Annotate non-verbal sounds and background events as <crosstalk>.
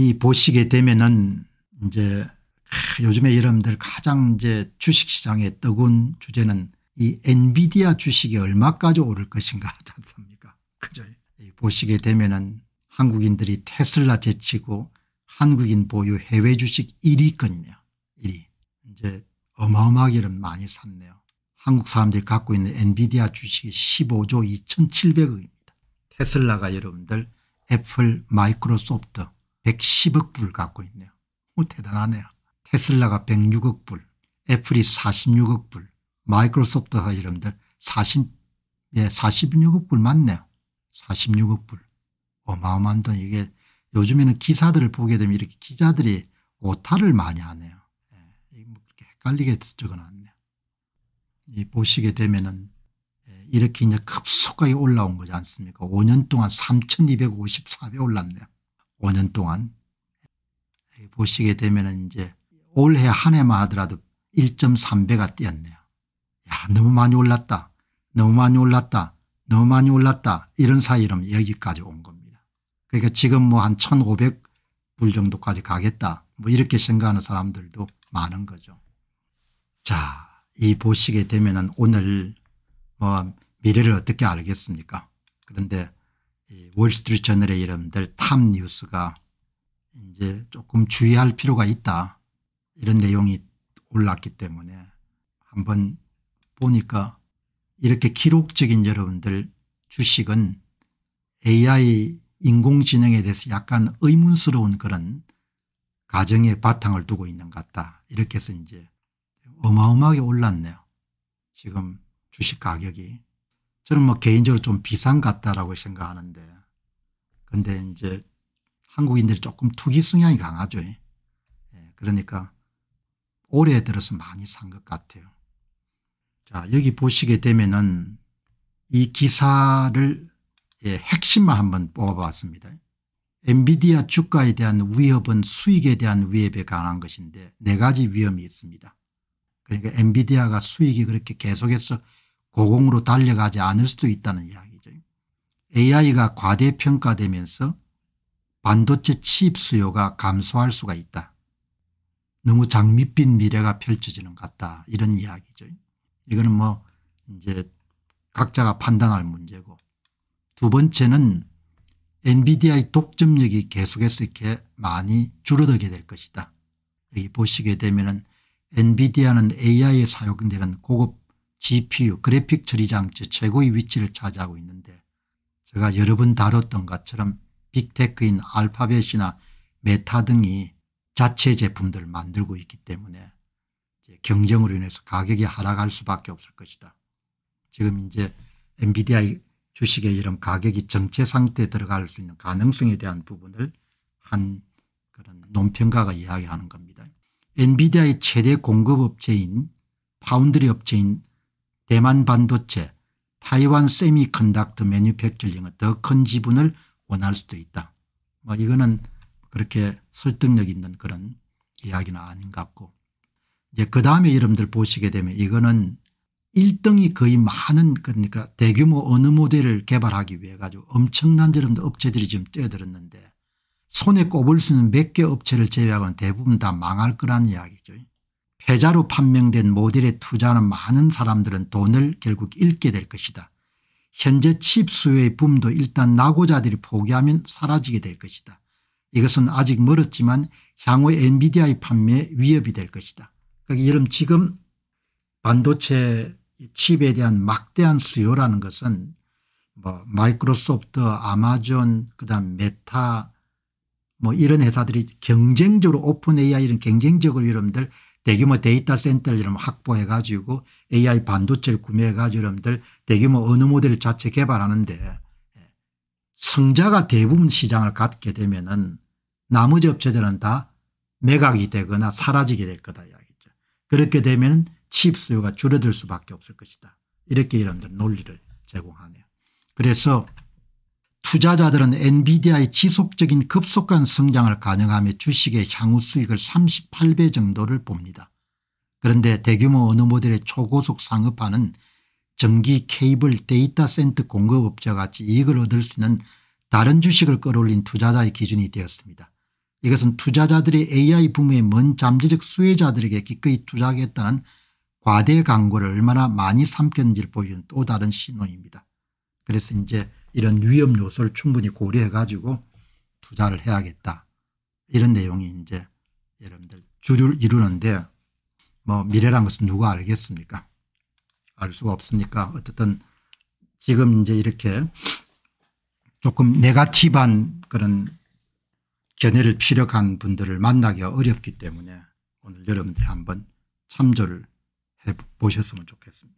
이 보시게 되면은 이제 요즘에 여러분들 가장 이제 주식시장에 뜨거운 주제는 이 엔비디아 주식이 얼마까지 오를 것인가 하지 <laughs> 않습니까 그죠 보시게 되면은 한국인들이 테슬라 제치고 한국인 보유 해외 주식 1위권이네요 1위 이제 어마어마하게 많이 샀네요 한국 사람들이 갖고 있는 엔비디아 주식이 15조 2700억입니다 테슬라가 여러분들 애플 마이크로소프트 110억 불 갖고 있네요. 뭐 대단하네요. 테슬라가 106억 불, 애플이 46억 불, 마이크로소프트가 이름들 40, 예, 46억 불 맞네요. 46억 불. 어마어마한 돈 이게 요즘에는 기사들을 보게 되면 이렇게 기자들이 오타를 많이 하네요. 예, 뭐 그렇게 헷갈리게 적어놨네요. 이 보시게 되면은 예, 이렇게 이제 급속하게 올라온 거지 않습니까? 5년 동안 3,254배 올랐네요. 5년 동안 보시게 되면 이제 올해 한 해만 하더라도 1.3배가 뛰었네요. 야 너무 많이 올랐다. 너무 많이 올랐다. 너무 많이 올랐다. 이런 사이로 여기까지 온 겁니다. 그러니까 지금 뭐 한 1,500불 정도까지 가겠다. 뭐 이렇게 생각하는 사람들도 많은 거죠. 자, 이 보시게 되면 오늘 뭐 미래를 어떻게 알겠습니까? 그런데 월스트리트 저널의 이름들 탑 뉴스가 이제 조금 주의할 필요가 있다 이런 내용이 올랐기 때문에 한번 보니까 이렇게 기록적인 여러분들 주식은 AI 인공지능에 대해서 약간 의문스러운 그런 가정의 바탕을 두고 있는 것 같다 이렇게 해서 이제 어마어마하게 올랐네요. 지금 주식 가격이 저는 뭐 개인적으로 좀 비상 같다라고 생각하는데 근데 이제 한국인들이 조금 투기 성향이 강하죠. 예. 그러니까 올해 들어서 많이 산 것 같아요. 자 여기 보시게 되면은 이 기사를 예, 핵심만 한번 뽑아봤습니다. 엔비디아 주가에 대한 위협은 수익에 대한 위협에 관한 것인데 네 가지 위험이 있습니다. 그러니까 엔비디아가 수익이 그렇게 계속해서 고공으로 달려가지 않을 수도 있다는 이야기죠. AI가 과대평가되면서 반도체 칩 수요가 감소할 수가 있다. 너무 장밋빛 미래가 펼쳐지는 것 같다. 이런 이야기죠. 이거는 뭐 이제 각자가 판단할 문제고 두 번째는 엔비디아의 독점력이 계속해서 이렇게 많이 줄어들게 될 것이다. 여기 보시게 되면 은 엔비디아는 AI에 사용되는 고급 GPU 그래픽 처리장치 최고의 위치를 차지하고 있는데 제가 여러 번 다뤘던 것처럼 빅테크인 알파벳이나 메타 등이 자체 제품들을 만들고 있기 때문에 이제 경쟁으로 인해서 가격이 하락할 수밖에 없을 것이다. 지금 이제 엔비디아 주식의 이런 가격이 정체 상태에 들어갈 수 있는 가능성에 대한 부분을 한 그런 논평가가 이야기하는 겁니다. 엔비디아의 최대 공급업체인 파운드리 업체인 대만 반도체, 타이완 세미컨덕터 매뉴팩처링의 더큰 지분을 원할 수도 있다. 뭐 이거는 그렇게 설득력 있는 그런 이야기는 아닌 것 같고 이제 그 다음에 여러분들 보시게 되면 이거는 1등이 거의 많은 그러니까 대규모 어느 모델을 개발하기 위해 가지고 엄청난 여러분들 업체들이 지금 뛰어들었는데 손에 꼽을 수 있는 몇 개 업체를 제외하고는 대부분 다 망할 거란 이야기죠. 패자로 판명된 모델에 투자하는 많은 사람들은 돈을 결국 잃게 될 것이다. 현재 칩수요의 붐도 일단 낙오자들이 포기하면 사라지게 될 것이다. 이것은 아직 멀었지만 향후 엔비디아의 판매에 위협이 될 것이다. 그러니까 여러분 지금 반도체 칩에 대한 막대한 수요라는 것은 뭐 마이크로소프트 아마존 그다음 메타 뭐 이런 회사들이 경쟁적으로 오픈 AI 이런 경쟁적으로 여러분들 대규모 데이터 센터를 이러면 확보해 가지고 AI 반도체를 구매해 가지고 여러분들 대규모 어느 모델을 자체 개발하는데 예, 성자가 대부분 시장을 갖게 되면은 나머지 업체들은 다 매각이 되거나 사라지게 될 거다 이야기죠. 그렇게 되면 칩 수요가 줄어들 수밖에 없을 것이다. 이렇게 여러분들 논리를 제공하네요. 그래서 투자자들은 엔비디아의 지속적인 급속한 성장을 가능하며 주식의 향후 수익을 38배 정도를 봅니다. 그런데 대규모 언어 모델의 초고속 상업화는 전기 케이블 데이터 센터 공급업자 같이 이익을 얻을 수 있는 다른 주식을 끌어올린 투자자의 기준이 되었습니다. 이것은 투자자들이 AI 부문의먼 잠재적 수혜자들에게 기꺼이 투자하겠다는 과대 광고를 얼마나 많이 삼켰는지를 보여준또 다른 신호입니다. 그래서 이제 이런 위험 요소를 충분히 고려해 가지고 투자를 해야겠다. 이런 내용이 이제 여러분들 주를 이루는데 뭐 미래란 것은 누가 알겠습니까? 알 수가 없습니까 어쨌든 지금 이제 이렇게 조금 네가티브한 그런 견해를 피력한 분들을 만나기가 어렵기 때문에 오늘 여러분들이 한번 참조를 해 보셨으면 좋겠습니다.